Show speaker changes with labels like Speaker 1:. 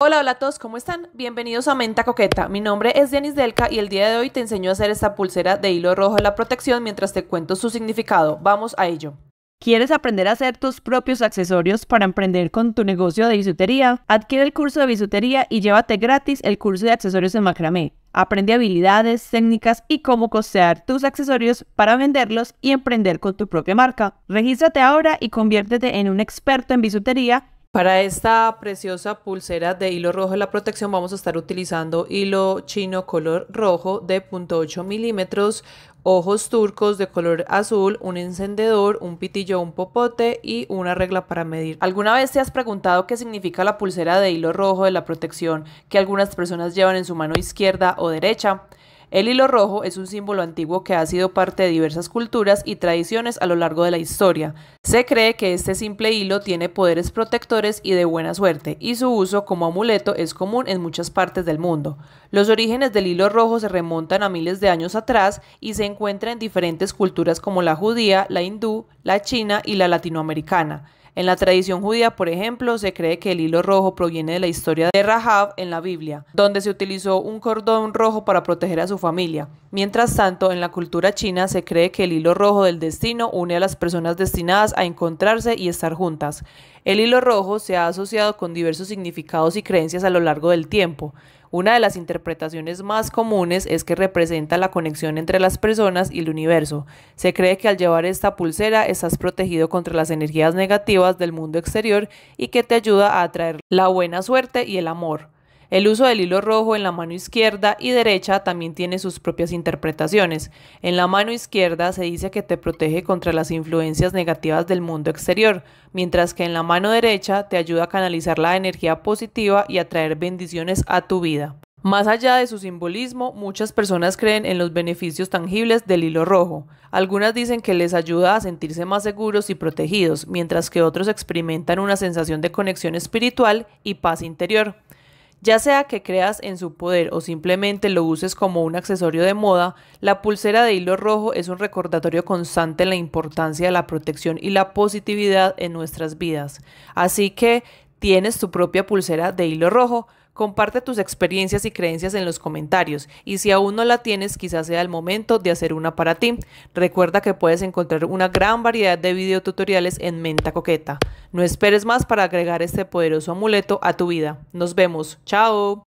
Speaker 1: Hola, hola a todos, ¿cómo están? Bienvenidos a Menta Coqueta. Mi nombre es Denis Delca y el día de hoy te enseño a hacer esta pulsera de hilo rojo de la protección mientras te cuento su significado. Vamos a ello. ¿Quieres aprender a hacer tus propios accesorios para emprender con tu negocio de bisutería? Adquiere el curso de bisutería y llévate gratis el curso de accesorios de macramé. Aprende habilidades, técnicas y cómo costear tus accesorios para venderlos y emprender con tu propia marca. Regístrate ahora y conviértete en un experto en bisutería para esta preciosa pulsera de hilo rojo de la protección vamos a estar utilizando hilo chino color rojo de 0.8 milímetros, ojos turcos de color azul, un encendedor, un pitillo, un popote y una regla para medir. ¿Alguna vez te has preguntado qué significa la pulsera de hilo rojo de la protección que algunas personas llevan en su mano izquierda o derecha? El hilo rojo es un símbolo antiguo que ha sido parte de diversas culturas y tradiciones a lo largo de la historia. Se cree que este simple hilo tiene poderes protectores y de buena suerte, y su uso como amuleto es común en muchas partes del mundo. Los orígenes del hilo rojo se remontan a miles de años atrás y se encuentra en diferentes culturas como la judía, la hindú, la china y la latinoamericana. En la tradición judía, por ejemplo, se cree que el hilo rojo proviene de la historia de Rahab en la Biblia, donde se utilizó un cordón rojo para proteger a su familia. Mientras tanto, en la cultura china se cree que el hilo rojo del destino une a las personas destinadas a encontrarse y estar juntas. El hilo rojo se ha asociado con diversos significados y creencias a lo largo del tiempo. Una de las interpretaciones más comunes es que representa la conexión entre las personas y el universo. Se cree que al llevar esta pulsera estás protegido contra las energías negativas del mundo exterior y que te ayuda a atraer la buena suerte y el amor. El uso del hilo rojo en la mano izquierda y derecha también tiene sus propias interpretaciones. En la mano izquierda se dice que te protege contra las influencias negativas del mundo exterior, mientras que en la mano derecha te ayuda a canalizar la energía positiva y atraer bendiciones a tu vida. Más allá de su simbolismo, muchas personas creen en los beneficios tangibles del hilo rojo. Algunas dicen que les ayuda a sentirse más seguros y protegidos, mientras que otros experimentan una sensación de conexión espiritual y paz interior. Ya sea que creas en su poder o simplemente lo uses como un accesorio de moda, la pulsera de hilo rojo es un recordatorio constante de la importancia de la protección y la positividad en nuestras vidas. Así que, ¿tienes tu propia pulsera de hilo rojo? Comparte tus experiencias y creencias en los comentarios y si aún no la tienes quizás sea el momento de hacer una para ti. Recuerda que puedes encontrar una gran variedad de videotutoriales en Menta Coqueta. No esperes más para agregar este poderoso amuleto a tu vida. Nos vemos. Chao.